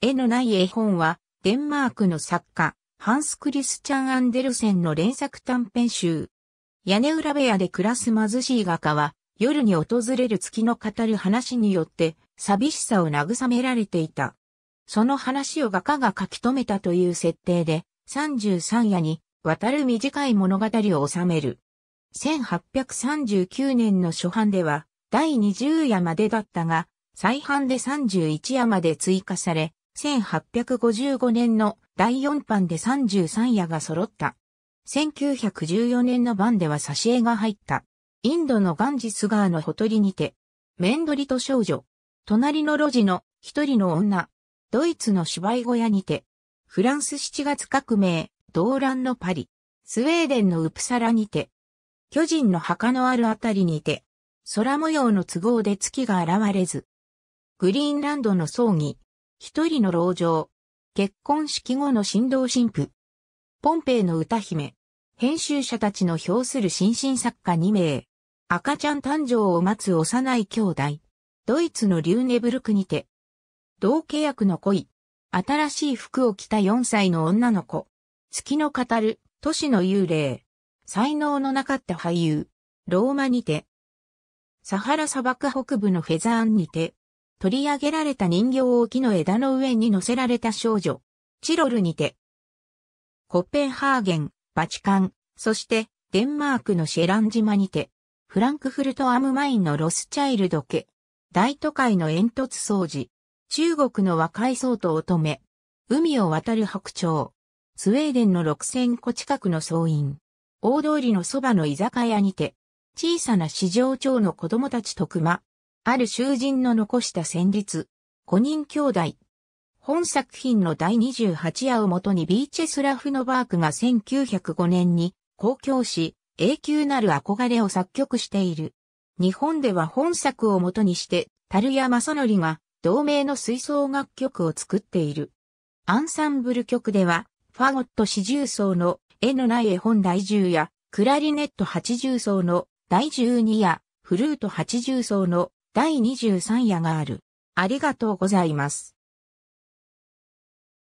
絵のない絵本は、デンマークの作家、ハンス・クリスチャン・アンデルセンの連作短編集。屋根裏部屋で暮らす貧しい画家は、夜に訪れる月の語る話によって、寂しさを慰められていた。その話を画家が書き留めたという設定で、33夜に、渡る短い物語を収める。1839年の初版では、第20夜までだったが、再版で31夜まで追加され、1855年の第4版で33夜が揃った。1914年の版では挿絵が入った。インドのガンジス川のほとりにて、メンドリと少女、隣の路地の一人の女、ドイツの芝居小屋にて、フランス7月革命、動乱のパリ、スウェーデンのウプサラにて、巨人の墓のあるあたりにて、空模様の都合で月が現れず、グリーンランドの葬儀、一人の老女。結婚式後の新郎新婦。ポンペイの歌姫。編集者たちの評する新進作家2名。赤ちゃん誕生を待つ幼い兄弟。ドイツのリューネブルクにて。同契約の恋。新しい服を着た4歳の女の子。月の語る、都市の幽霊。才能のなかった俳優。ローマにて。サハラ砂漠北部のフェザーンにて、取り上げられた人形を木の枝の上に乗せられた少女。チロルにて。コッペンハーゲン、バチカン、そしてデンマークのシェラン島にて、フランクフルトアムマインのロスチャイルド家、大都会の煙突掃除、中国の和解層と乙女、海を渡る白鳥、スウェーデンの6000個近くの総員、大通りのそばの居酒屋にて、小さな市場長の子供たちと熊、ある囚人の残した戦律、五人兄弟。本作品の第28夜をもとにビーチェスラフノバークが1905年に公共し、永久なる憧れを作曲している。日本では本作をもとにして、樽屋正則が同名の吹奏楽曲を作っている。アンサンブル曲では、ファゴット四重奏の絵のない絵本第十夜、クラリネット八重奏の第十二夜、フルート八重奏の第23夜がある。ありがとうございます。